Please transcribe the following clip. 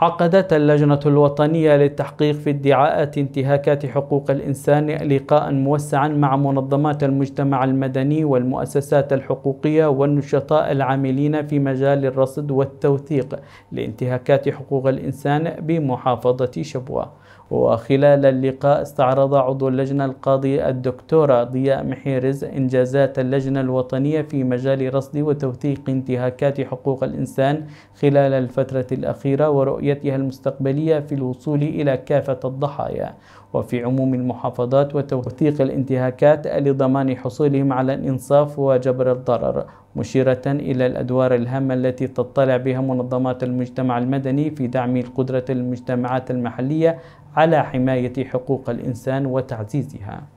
عقدت اللجنة الوطنية للتحقيق في ادعاءات انتهاكات حقوق الإنسان لقاء موسعا مع منظمات المجتمع المدني والمؤسسات الحقوقية والنشطاء العاملين في مجال الرصد والتوثيق لانتهاكات حقوق الإنسان بمحافظة شبوة وخلال اللقاء استعرض عضو اللجنة القاضي الدكتورة ضياء محيرز إنجازات اللجنة الوطنية في مجال رصد وتوثيق انتهاكات حقوق الإنسان خلال الفترة الأخيرة ورؤيتها المستقبلية في الوصول إلى كافة الضحايا وفي عموم المحافظات وتوثيق الانتهاكات لضمان حصولهم على الإنصاف وجبر الضرر مشيرة إلى الأدوار الهامة التي تطلع بها منظمات المجتمع المدني في دعم قدرة المجتمعات المحلية على حماية حقوق الإنسان وتعزيزها.